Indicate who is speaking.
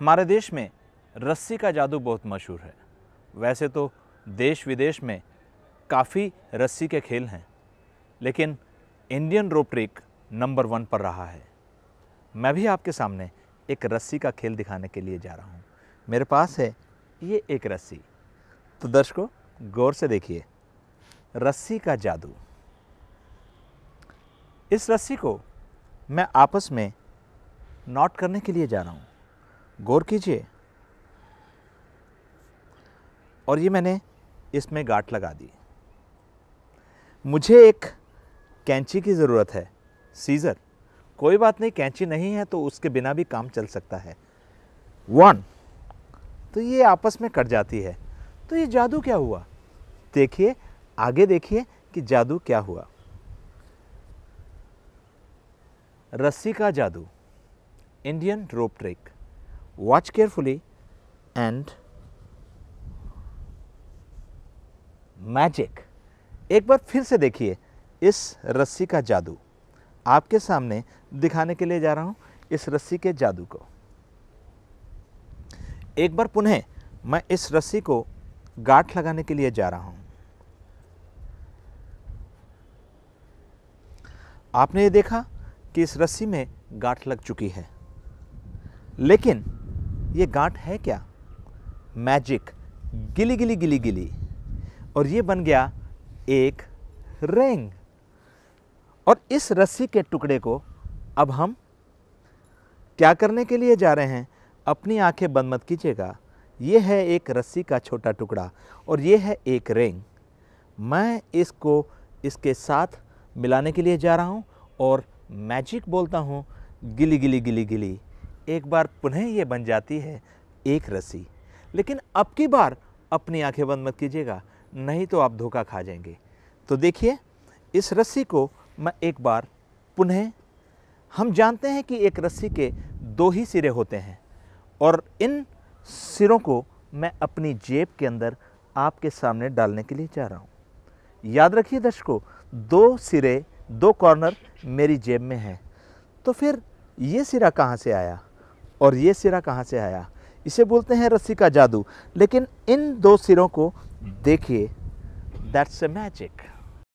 Speaker 1: हमारे देश में रस्सी का जादू बहुत मशहूर है वैसे तो देश विदेश में काफ़ी रस्सी के खेल हैं लेकिन Indian rope trick number one पर रहा है मैं भी आपके सामने एक रस्सी का खेल दिखाने के लिए जा रहा हूँ मेरे पास है ये एक रस्सी तो दर्शकों गौर से देखिए रस्सी का जादू इस रस्सी को मैं आपस में नॉट करने के लिए जा रहा हूँ गौर कीजिए और ये मैंने इसमें गांठ लगा दी मुझे एक कैंची की ज़रूरत है सीज़र कोई बात नहीं कैंची नहीं है तो उसके बिना भी काम चल सकता है वन तो ये आपस में कट जाती है तो ये जादू क्या हुआ देखिए आगे देखिए कि जादू क्या हुआ रस्सी का जादू Indian rope trick watch carefully and magic एक बार फिर से देखिए इस रस्सी का जादू आपके सामने दिखाने के लिए जा रहा हूं इस रस्सी के जादू को एक बार पुनः मैं इस रस्सी को गांठ लगाने के लिए जा रहा हूं आपने ये देखा कि इस रस्सी में गांठ लग चुकी है लेकिन ये गांठ है क्या मैजिक गिली गिली गिली गिली और ये बन गया एक रिंग और इस रस्सी के टुकड़े को अब हम क्या करने के लिए जा रहे हैं अपनी आंखें बंद मत कीजिएगा ये है एक रस्सी का छोटा टुकड़ा और ये है एक रिंग मैं इसको इसके साथ मिलाने के लिए जा रहा हूँ और मैजिक बोलता हूँ गिली गिली गिली गिली एक बार पुनः ये बन जाती है एक रस्सी लेकिन अब की बार अपनी आंखें बंद मत कीजिएगा नहीं तो आप धोखा खा जाएंगे तो देखिए इस रस्सी को मैं एक बार पुनः हम जानते हैं कि एक रस्सी के दो ही सिरे होते हैं और इन सिरों को मैं अपनी जेब के अंदर आपके सामने डालने के लिए जा रहा हूँ याद रखिए दर्शकों दो सिरे दो कॉर्नर मेरी जेब में हैं तो फिर ये सिरा कहाँ से आया और ये सिरा कहाँ से आया इसे बोलते हैं रस्सी का जादू लेकिन इन दो सिरों को देखिए दैट्स ए मैजिक